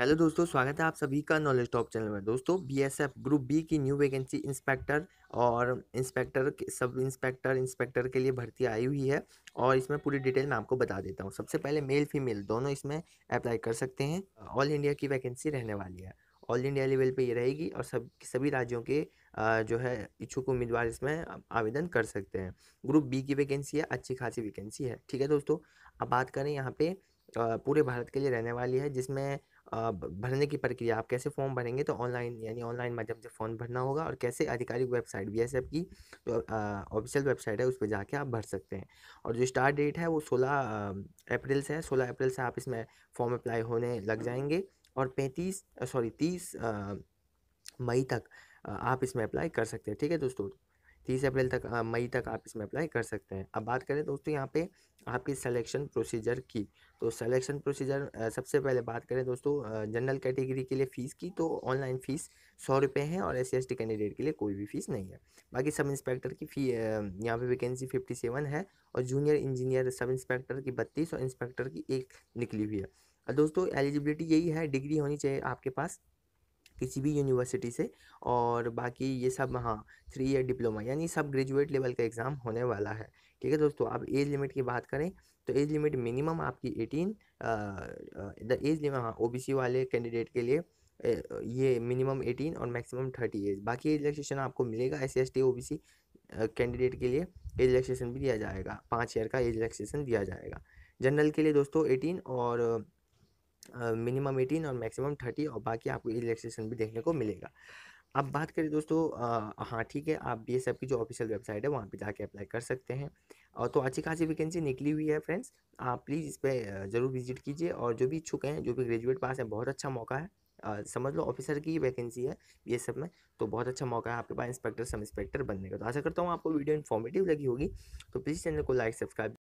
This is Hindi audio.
हेलो दोस्तों स्वागत है आप सभी का नॉलेज टॉप चैनल में दोस्तों बीएसएफ ग्रुप बी की न्यू वैकेंसी इंस्पेक्टर और इंस्पेक्टर सब इंस्पेक्टर इंस्पेक्टर के लिए भर्ती आई हुई है और इसमें पूरी डिटेल मैं आपको बता देता हूँ सबसे पहले मेल फीमेल दोनों इसमें अप्लाई कर सकते हैं ऑल इंडिया की वैकेंसी रहने वाली है ऑल इंडिया लेवल पर ये रहेगी और सब सभी राज्यों के जो है इच्छुक उम्मीदवार इसमें आवेदन कर सकते हैं ग्रुप बी की वैकेंसी है अच्छी खासी वैकेंसी है ठीक है दोस्तों अब बात करें यहाँ पर पूरे भारत के लिए रहने वाली है जिसमें भरने की प्रक्रिया आप कैसे फॉर्म भरेंगे तो ऑनलाइन यानी ऑनलाइन माध्यम से फॉर्म भरना होगा और कैसे आधिकारिक वेबसाइट बी की जो ऑफिशियल वेबसाइट है उस पर जाके आप भर सकते हैं और जो स्टार्ट डेट है वो सोलह अप्रैल से है सोलह अप्रैल से आप इसमें फॉर्म अप्लाई होने लग जाएंगे और पैंतीस सॉरी तीस मई तक आप इसमें अप्लाई कर सकते हैं ठीक है दोस्तों तीस अप्रैल तक मई तक आप इसमें अप्लाई कर सकते हैं अब बात करें दोस्तों यहाँ पे आपकी सिलेक्शन प्रोसीजर की तो सिलेक्शन प्रोसीजर सबसे पहले बात करें दोस्तों जनरल कैटेगरी के लिए फ़ीस की तो ऑनलाइन फ़ीस सौ रुपये है और एस सी कैंडिडेट के लिए कोई भी फ़ीस नहीं है बाकी सब इंस्पेक्टर की फ़ी यहाँ पे वैकेंसी फिफ्टी सेवन है और जूनियर इंजीनियर सब इंस्पेक्टर की बत्तीस और इंस्पेक्टर की एक निकली हुई है दोस्तों एलिजिबिलिटी यही है डिग्री होनी चाहिए आपके पास किसी भी यूनिवर्सिटी से और बाकी ये सब हाँ थ्री ईयर डिप्लोमा यानी सब ग्रेजुएट लेवल का एग्ज़ाम होने वाला है ठीक है दोस्तों आप एज लिमिट की बात करें तो एज लिमिट मिनिमम आपकी एटीन द एज लिमिट हाँ ओ वाले कैंडिडेट के लिए ये मिनिमम एटीन और मैक्सिमम थर्टी एज बाकी एज रिलेक्सेशन आपको मिलेगा S S T O B C candidate के लिए एज रिलेक्सेशन भी दिया जाएगा पाँच ईयर का एज रिलेक्सेशन दिया जाएगा जनरल के लिए दोस्तों एटीन और मिनिमम एटीन और मैक्सिमम थर्टी और बाकी आपको रिलैक्सेशन भी देखने को मिलेगा अब बात करें दोस्तों हाँ ठीक है आप बी की जो ऑफिशियल वेबसाइट है वहाँ पे जाके अप्लाई कर सकते हैं और तो अच्छी खासी वैकेंसी निकली हुई है फ्रेंड्स आप प्लीज़ इस पर ज़रूर विजिट कीजिए और जो भी इच्छुक हैं जो भी ग्रेजुएट पास हैं बहुत अच्छा मौका है आ, समझ लो ऑफिसर की वैकेंसी है एस एफ में तो बहुत अच्छा मौका है आपके पास इंस्पेक्टर सब इंस्पेक्टर बनने का तो आशा करता हूँ आपको वीडियो इन्फॉर्मेटिव लगी होगी तो प्लीज़ चैनल को लाइक सब्सक्राइब